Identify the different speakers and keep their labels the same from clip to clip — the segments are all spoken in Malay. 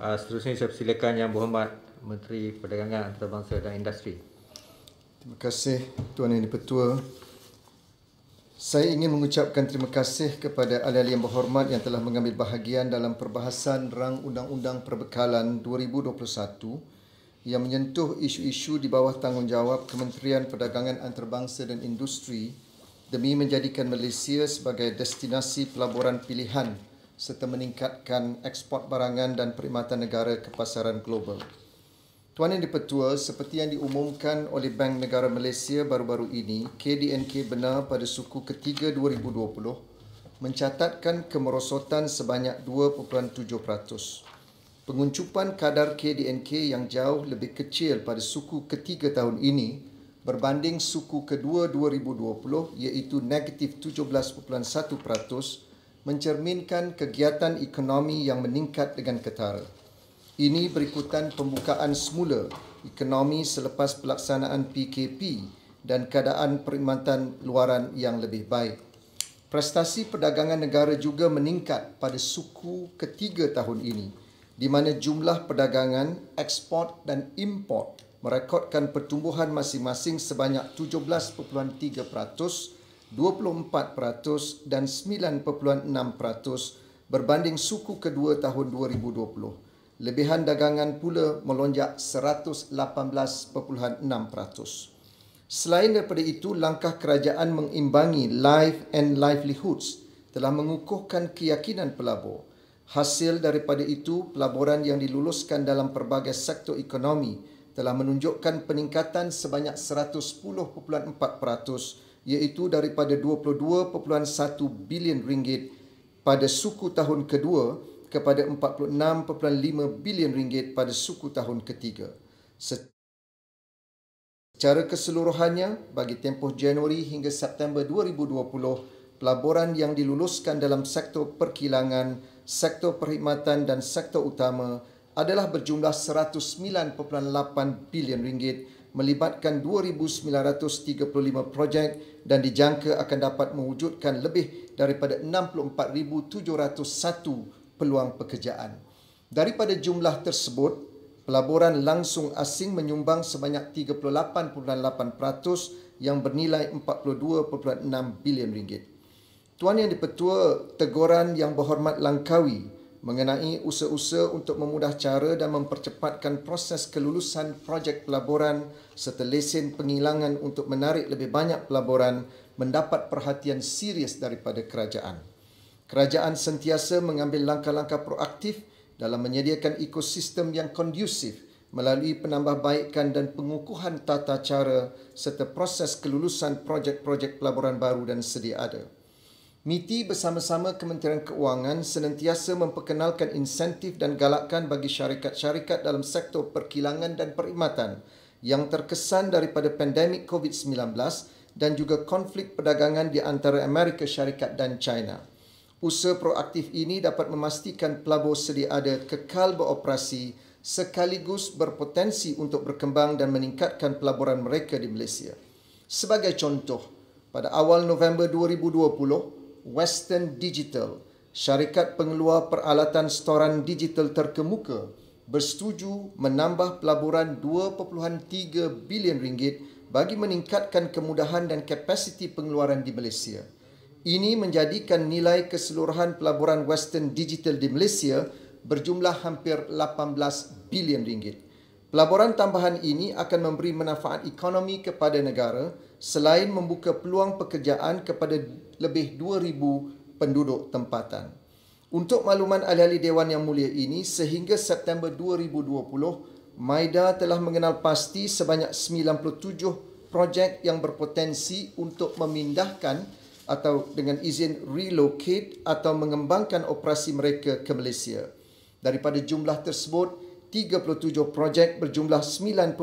Speaker 1: Uh, seterusnya saya persilakan Yang Berhormat Menteri Perdagangan Antarabangsa dan Industri. Terima kasih Tuan Yang Dipertua. Saya ingin mengucapkan terima kasih kepada ahli-ahli yang berhormat yang telah mengambil bahagian dalam perbahasan rang Undang-Undang Perbekalan 2021 yang menyentuh isu-isu di bawah tanggungjawab Kementerian Perdagangan Antarabangsa dan Industri demi menjadikan Malaysia sebagai destinasi pelaburan pilihan serta meningkatkan ekspor barangan dan perkhidmatan negara ke pasaran global. Tuan Yang Dipertua, seperti yang diumumkan oleh Bank Negara Malaysia baru-baru ini, KDNK benar pada suku ketiga 2020 mencatatkan kemerosotan sebanyak 2.7%. Penguncupan kadar KDNK yang jauh lebih kecil pada suku ketiga tahun ini berbanding suku kedua 2020 iaitu negatif 17.1% mencerminkan kegiatan ekonomi yang meningkat dengan ketara. Ini berikutan pembukaan semula ekonomi selepas pelaksanaan PKP dan keadaan perkhidmatan luaran yang lebih baik. Prestasi perdagangan negara juga meningkat pada suku ketiga tahun ini di mana jumlah perdagangan, ekspor dan import merekodkan pertumbuhan masing-masing sebanyak 17.3% 24% dan 9.6% berbanding suku kedua tahun 2020. Lebihan dagangan pula melonjak 118.6%. Selain daripada itu, langkah kerajaan mengimbangi life and livelihoods telah mengukuhkan keyakinan pelabur. Hasil daripada itu, pelaburan yang diluluskan dalam pelbagai sektor ekonomi telah menunjukkan peningkatan sebanyak 110.4% iaitu daripada 22.1 bilion ringgit pada suku tahun kedua kepada 46.5 bilion ringgit pada suku tahun ketiga. Secara keseluruhannya bagi tempoh Januari hingga September 2020, pelaburan yang diluluskan dalam sektor perkilangan, sektor perkhidmatan dan sektor utama adalah berjumlah 109.8 bilion ringgit melibatkan 2,935 projek dan dijangka akan dapat mewujudkan lebih daripada 64,701 peluang pekerjaan. Daripada jumlah tersebut, pelaburan langsung asing menyumbang sebanyak 38.8% yang bernilai 42.6 bilion ringgit. Tuan Yang di-Pertua Teguran Yang Berhormat Langkawi, mengenai usaha-usaha untuk memudah cara dan mempercepatkan proses kelulusan projek pelaburan serta lesen pengilangan untuk menarik lebih banyak pelaburan mendapat perhatian serius daripada kerajaan. Kerajaan sentiasa mengambil langkah-langkah proaktif dalam menyediakan ekosistem yang kondusif melalui penambahbaikan dan pengukuhan tata cara serta proses kelulusan projek-projek pelaburan baru dan sedia ada. MITI bersama-sama Kementerian Keuangan senantiasa memperkenalkan insentif dan galakan bagi syarikat-syarikat dalam sektor perkilangan dan perkhidmatan yang terkesan daripada pandemik COVID-19 dan juga konflik perdagangan di antara Amerika Syarikat dan China. Usaha proaktif ini dapat memastikan pelabur sedia ada kekal beroperasi sekaligus berpotensi untuk berkembang dan meningkatkan pelaburan mereka di Malaysia. Sebagai contoh, pada awal November 2020, Western Digital, syarikat pengeluar peralatan storan digital terkemuka, bersetuju menambah pelaburan 2.3 bilion ringgit bagi meningkatkan kemudahan dan kapasiti pengeluaran di Malaysia. Ini menjadikan nilai keseluruhan pelaburan Western Digital di Malaysia berjumlah hampir 18 bilion ringgit. Pelaporan tambahan ini akan memberi manfaat ekonomi kepada negara selain membuka peluang pekerjaan kepada lebih 2,000 penduduk tempatan. Untuk makluman ahli-ahli Dewan Yang Mulia ini, sehingga September 2020, Maida telah mengenal pasti sebanyak 97 projek yang berpotensi untuk memindahkan atau dengan izin relocate atau mengembangkan operasi mereka ke Malaysia. Daripada jumlah tersebut, 37 projek berjumlah 9.2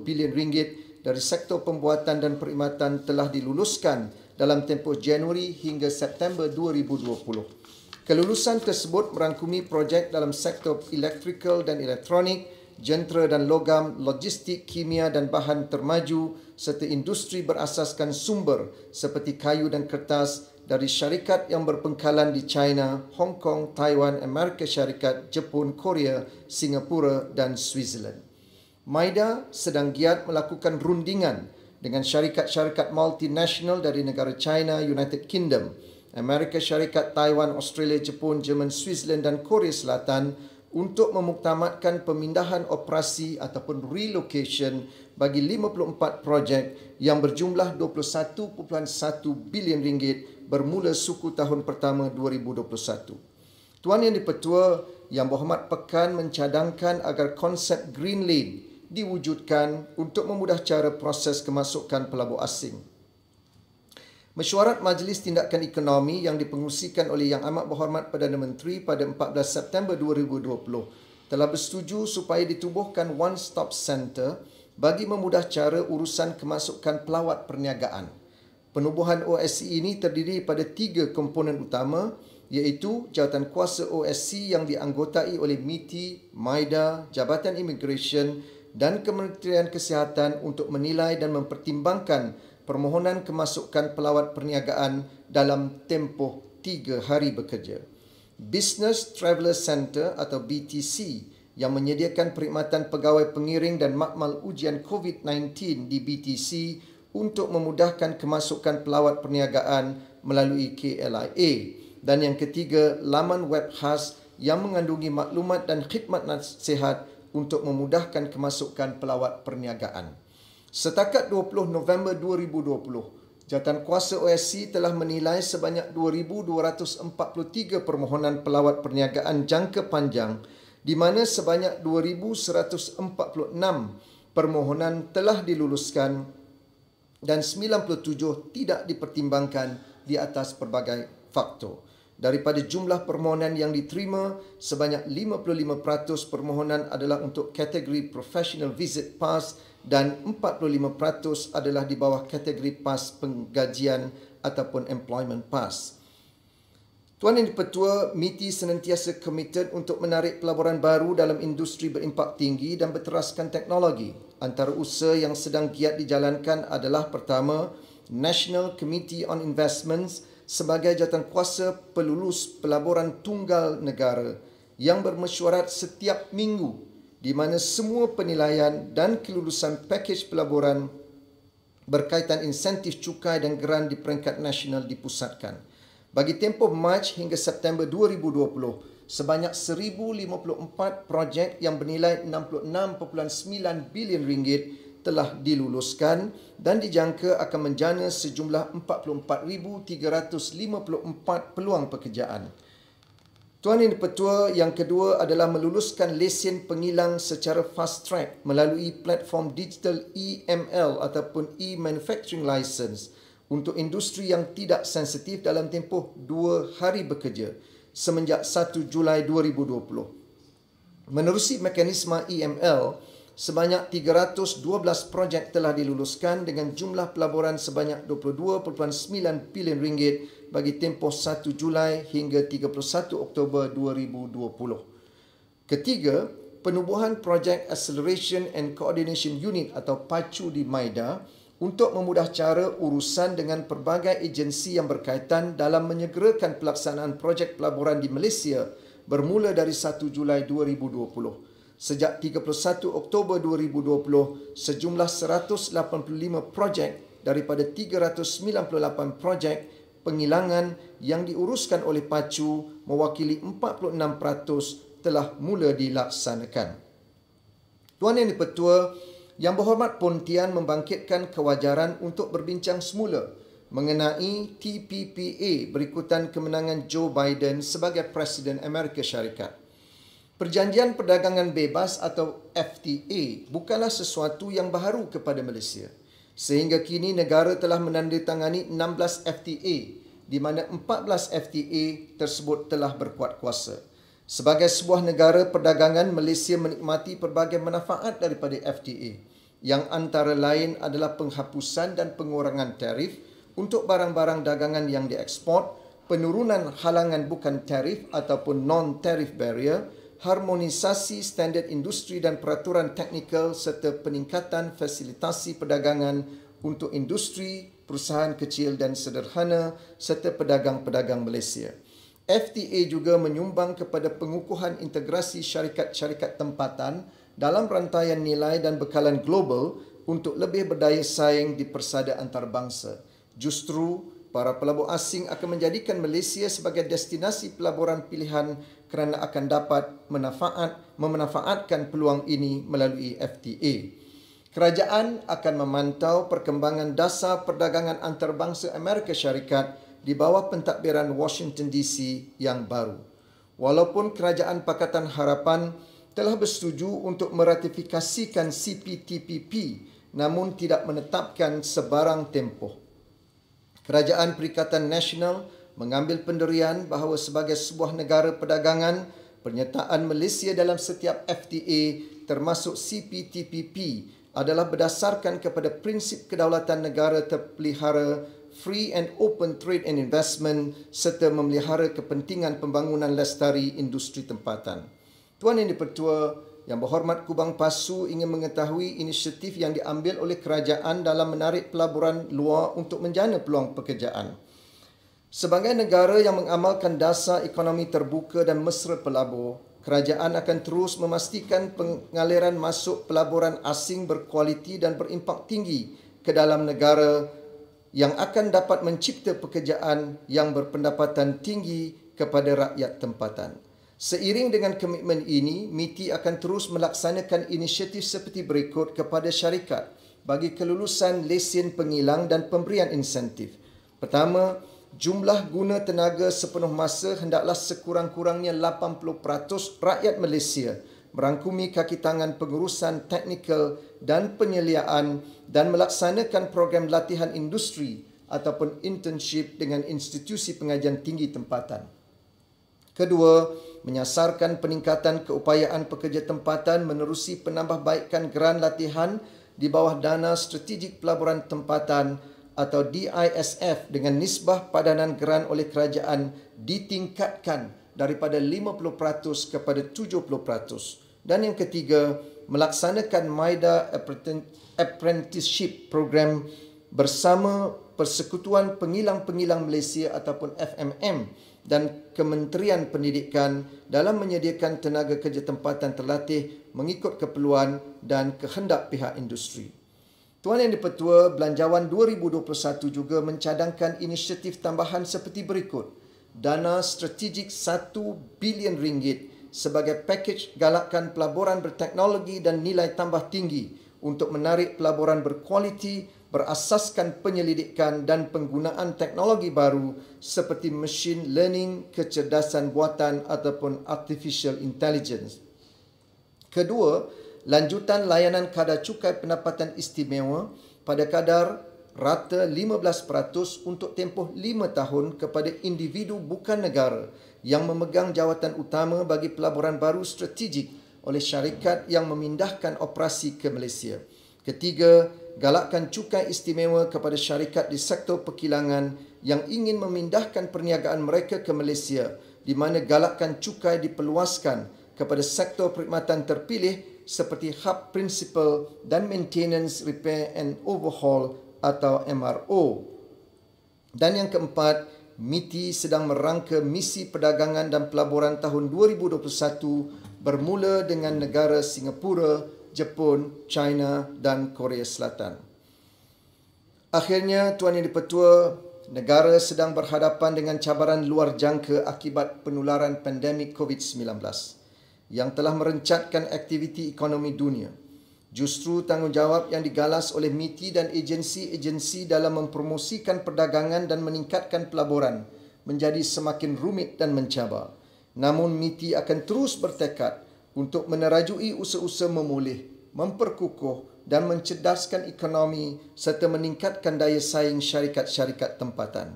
Speaker 1: bilion ringgit dari sektor pembuatan dan perkhidmatan telah diluluskan dalam tempoh Januari hingga September 2020. Kelulusan tersebut merangkumi projek dalam sektor electrical dan elektronik, jentera dan logam, logistik, kimia dan bahan termaju serta industri berasaskan sumber seperti kayu dan kertas dari syarikat yang berpengkalan di China, Hong Kong, Taiwan, Amerika Syarikat, Jepun, Korea, Singapura dan Switzerland. Maida sedang giat melakukan rundingan dengan syarikat-syarikat multinasional dari negara China, United Kingdom, Amerika Syarikat, Taiwan, Australia, Jepun, Jerman, Switzerland dan Korea Selatan untuk memuktamadkan pemindahan operasi ataupun relocation bagi 54 projek yang berjumlah 21.1 bilion ringgit bermula suku tahun pertama 2021. Tuan Yang di-Pertua Yang Berhormat Pekan mencadangkan agar konsep Green Lane diwujudkan untuk memudah cara proses kemasukan pelabur asing. Mesyuarat Majlis Tindakan Ekonomi yang dipengusikan oleh Yang Amat Berhormat Perdana Menteri pada 14 September 2020 telah bersetuju supaya ditubuhkan One Stop Centre bagi memudah cara urusan kemasukan pelawat perniagaan. Penubuhan OSC ini terdiri pada tiga komponen utama iaitu jawatan kuasa OSC yang dianggotai oleh MITI, MAIDA, Jabatan Immigration dan Kementerian Kesihatan untuk menilai dan mempertimbangkan permohonan kemasukan pelawat perniagaan dalam tempoh tiga hari bekerja. Business Traveller Center atau BTC yang menyediakan perkhidmatan pegawai pengiring dan makmal ujian COVID-19 di BTC untuk memudahkan kemasukan pelawat perniagaan melalui KLIA dan yang ketiga laman web khas yang mengandungi maklumat dan khidmat nasihat untuk memudahkan kemasukan pelawat perniagaan. Setakat 20 November 2020, jawatan kuasa OSC telah menilai sebanyak 2243 permohonan pelawat perniagaan jangka panjang di mana sebanyak 2146 permohonan telah diluluskan dan 97 tidak dipertimbangkan di atas pelbagai faktor. Daripada jumlah permohonan yang diterima, sebanyak 55% permohonan adalah untuk kategori professional visit pass dan 45% adalah di bawah kategori pass penggajian ataupun employment pass. Tuan dan Pertua, MITI senantiasa committed untuk menarik pelaburan baru dalam industri berimpak tinggi dan berteraskan teknologi. Antara usaha yang sedang giat dijalankan adalah pertama, National Committee on Investments sebagai kuasa pelulus pelaburan tunggal negara yang bermesyuarat setiap minggu di mana semua penilaian dan kelulusan pakej pelaburan berkaitan insentif cukai dan geran di peringkat nasional dipusatkan. Bagi tempoh Mac hingga September 2020, sebanyak 1054 projek yang bernilai 66.9 bilion ringgit telah diluluskan dan dijangka akan menjana sejumlah 44,354 peluang pekerjaan. Tuan dan Petua, yang kedua adalah meluluskan lesen pengilang secara fast track melalui platform digital EML ataupun e-manufacturing license untuk industri yang tidak sensitif dalam tempoh dua hari bekerja semenjak 1 Julai 2020. Menerusi mekanisme EML, sebanyak 312 projek telah diluluskan dengan jumlah pelaburan sebanyak 22.9 bilion ringgit bagi tempoh 1 Julai hingga 31 Oktober 2020. Ketiga, penubuhan Projek Acceleration and Coordination Unit atau PACU di MAIDA untuk memudah cara urusan dengan pelbagai agensi yang berkaitan dalam menyegerakan pelaksanaan projek pelaburan di Malaysia bermula dari 1 Julai 2020. Sejak 31 Oktober 2020, sejumlah 185 projek daripada 398 projek pengilangan yang diuruskan oleh PACU mewakili 46% telah mula dilaksanakan. Tuan Yang di yang berhormat Pontian membangkitkan kewajaran untuk berbincang semula mengenai TPPA berikutan kemenangan Joe Biden sebagai Presiden Amerika Syarikat. Perjanjian Perdagangan Bebas atau FTA bukanlah sesuatu yang baru kepada Malaysia. Sehingga kini negara telah menandatangani 16 FTA di mana 14 FTA tersebut telah berkuat kuasa. Sebagai sebuah negara perdagangan, Malaysia menikmati pelbagai manfaat daripada FTA yang antara lain adalah penghapusan dan pengurangan tarif untuk barang-barang dagangan yang diekspor, penurunan halangan bukan tarif ataupun non-tarif barrier, harmonisasi standard industri dan peraturan teknikal serta peningkatan fasilitasi perdagangan untuk industri, perusahaan kecil dan sederhana serta pedagang-pedagang Malaysia. FTA juga menyumbang kepada pengukuhan integrasi syarikat-syarikat tempatan dalam rantaian nilai dan bekalan global untuk lebih berdaya saing di persada antarabangsa. Justru, para pelabur asing akan menjadikan Malaysia sebagai destinasi pelaburan pilihan kerana akan dapat menafaat, memanfaatkan peluang ini melalui FTA. Kerajaan akan memantau perkembangan dasar perdagangan antarabangsa Amerika Syarikat di bawah pentadbiran Washington DC yang baru. Walaupun Kerajaan Pakatan Harapan telah bersetuju untuk meratifikasikan CPTPP namun tidak menetapkan sebarang tempoh. Kerajaan Perikatan Nasional mengambil penderian bahawa sebagai sebuah negara perdagangan, pernyataan Malaysia dalam setiap FTA termasuk CPTPP adalah berdasarkan kepada prinsip kedaulatan negara terpelihara free and open trade and investment serta memelihara kepentingan pembangunan lestari industri tempatan. Tuan Yang Dipertua, Yang Berhormat Kubang Pasu ingin mengetahui inisiatif yang diambil oleh kerajaan dalam menarik pelaburan luar untuk menjana peluang pekerjaan. Sebagai negara yang mengamalkan dasar ekonomi terbuka dan mesra pelabur, kerajaan akan terus memastikan pengaliran masuk pelaburan asing berkualiti dan berimpak tinggi ke dalam negara yang akan dapat mencipta pekerjaan yang berpendapatan tinggi kepada rakyat tempatan. Seiring dengan komitmen ini, MITI akan terus melaksanakan inisiatif seperti berikut kepada syarikat bagi kelulusan lesen pengilang dan pemberian insentif. Pertama, jumlah guna tenaga sepenuh masa hendaklah sekurang-kurangnya 80% rakyat Malaysia merangkumi kaki tangan pengurusan teknikal dan penyeliaan dan melaksanakan program latihan industri ataupun internship dengan institusi pengajian tinggi tempatan. Kedua, menyasarkan peningkatan keupayaan pekerja tempatan menerusi penambahbaikan geran latihan di bawah Dana Strategik Pelaburan Tempatan atau DISF dengan nisbah padanan geran oleh kerajaan ditingkatkan daripada 50% kepada dan yang ketiga, melaksanakan Maida Apprenticeship Program bersama Persekutuan Pengilang-Pengilang Malaysia ataupun FMM dan Kementerian Pendidikan dalam menyediakan tenaga kerja tempatan terlatih mengikut keperluan dan kehendak pihak industri. Tuan Yang Dipertua, Belanjawan 2021 juga mencadangkan inisiatif tambahan seperti berikut. Dana strategik RM1 bilion ringgit sebagai pakej galakkan pelaburan berteknologi dan nilai tambah tinggi untuk menarik pelaburan berkualiti berasaskan penyelidikan dan penggunaan teknologi baru seperti machine learning, kecerdasan buatan ataupun artificial intelligence. Kedua, lanjutan layanan kadar cukai pendapatan istimewa pada kadar rata 15% untuk tempoh 5 tahun kepada individu bukan negara yang memegang jawatan utama bagi pelaburan baru strategik oleh syarikat yang memindahkan operasi ke Malaysia. Ketiga, galakkan cukai istimewa kepada syarikat di sektor perkilangan yang ingin memindahkan perniagaan mereka ke Malaysia di mana galakkan cukai diperluaskan kepada sektor perkhidmatan terpilih seperti hub principal dan maintenance repair and overhaul atau MRO. Dan yang keempat, MITI sedang merangka misi perdagangan dan pelaburan tahun 2021 bermula dengan negara Singapura, Jepun, China dan Korea Selatan. Akhirnya, Tuan Yang Dipertua, negara sedang berhadapan dengan cabaran luar jangka akibat penularan pandemik COVID-19 yang telah merencatkan aktiviti ekonomi dunia. Justru tanggungjawab yang digalas oleh MITI dan agensi-agensi dalam mempromosikan perdagangan dan meningkatkan pelaburan menjadi semakin rumit dan mencabar. Namun MITI akan terus bertekad untuk menerajui usaha-usaha memulih, memperkukuh dan mencerdaskan ekonomi serta meningkatkan daya saing syarikat-syarikat tempatan.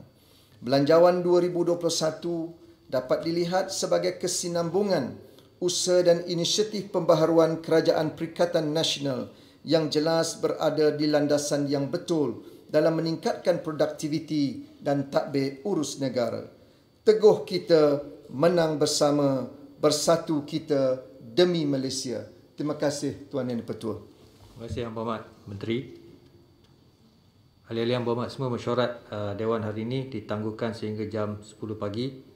Speaker 1: Belanjawan 2021 dapat dilihat sebagai kesinambungan usaha dan inisiatif pembaharuan Kerajaan Perikatan Nasional yang jelas berada di landasan yang betul dalam meningkatkan produktiviti dan tadbir urus negara. Teguh kita menang bersama, bersatu kita demi Malaysia. Terima kasih Tuan Yang Petua. Terima kasih Yang Berhormat Menteri. Ahli-ahli Yang Berhormat semua mesyuarat uh, Dewan hari ini ditangguhkan sehingga jam 10 pagi.